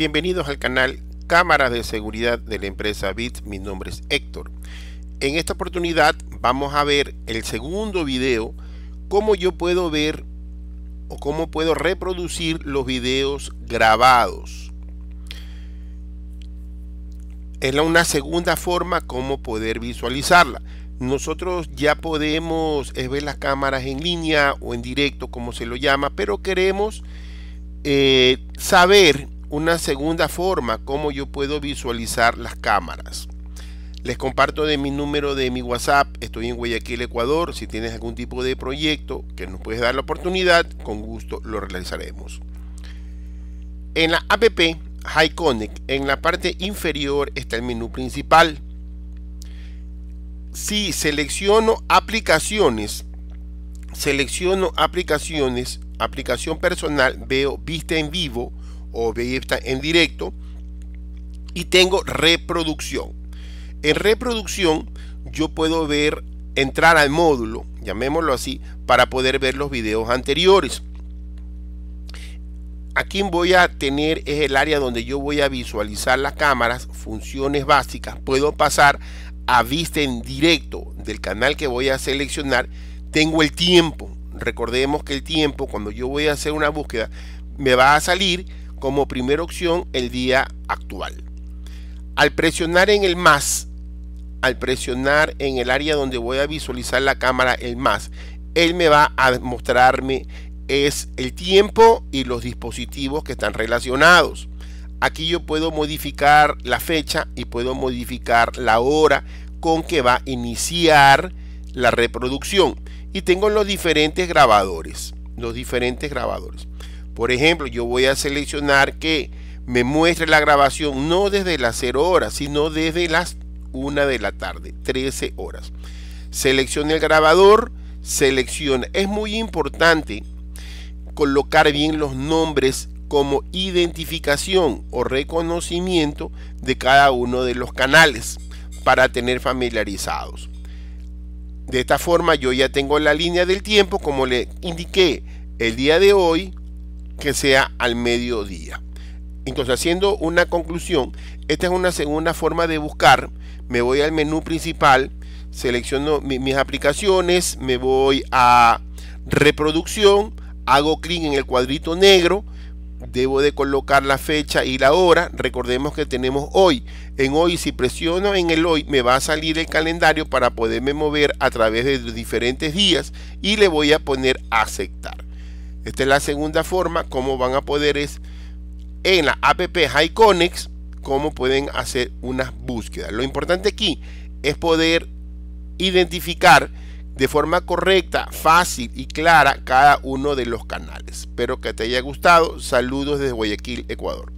Bienvenidos al canal Cámaras de Seguridad de la empresa Bit. Mi nombre es Héctor. En esta oportunidad vamos a ver el segundo video, cómo yo puedo ver o cómo puedo reproducir los videos grabados. Es una segunda forma como poder visualizarla. Nosotros ya podemos ver las cámaras en línea o en directo, como se lo llama, pero queremos eh, saber una segunda forma como yo puedo visualizar las cámaras. Les comparto de mi número de mi WhatsApp, estoy en Guayaquil, Ecuador. Si tienes algún tipo de proyecto que nos puedes dar la oportunidad, con gusto lo realizaremos. En la app HiConnect, en la parte inferior está el menú principal. Si selecciono aplicaciones, selecciono aplicaciones, aplicación personal, veo vista en vivo, o vista en directo. Y tengo reproducción. En reproducción yo puedo ver, entrar al módulo, llamémoslo así, para poder ver los videos anteriores. Aquí voy a tener es el área donde yo voy a visualizar las cámaras, funciones básicas. Puedo pasar a vista en directo del canal que voy a seleccionar. Tengo el tiempo. Recordemos que el tiempo, cuando yo voy a hacer una búsqueda, me va a salir como primera opción el día actual. Al presionar en el más, al presionar en el área donde voy a visualizar la cámara el más, él me va a mostrarme es el tiempo y los dispositivos que están relacionados. Aquí yo puedo modificar la fecha y puedo modificar la hora con que va a iniciar la reproducción. Y tengo los diferentes grabadores, los diferentes grabadores. Por ejemplo, yo voy a seleccionar que me muestre la grabación no desde las 0 horas, sino desde las 1 de la tarde, 13 horas. Seleccione el grabador, selecciona. Es muy importante colocar bien los nombres como identificación o reconocimiento de cada uno de los canales para tener familiarizados. De esta forma yo ya tengo la línea del tiempo, como le indiqué el día de hoy, que sea al mediodía. Entonces, haciendo una conclusión, esta es una segunda forma de buscar. Me voy al menú principal, selecciono mis aplicaciones, me voy a reproducción, hago clic en el cuadrito negro, debo de colocar la fecha y la hora. Recordemos que tenemos hoy. En hoy, si presiono en el hoy, me va a salir el calendario para poderme mover a través de diferentes días y le voy a poner aceptar. Esta es la segunda forma, cómo van a poder es en la app Hyconics, cómo pueden hacer unas búsquedas. Lo importante aquí es poder identificar de forma correcta, fácil y clara cada uno de los canales. Espero que te haya gustado. Saludos desde Guayaquil, Ecuador.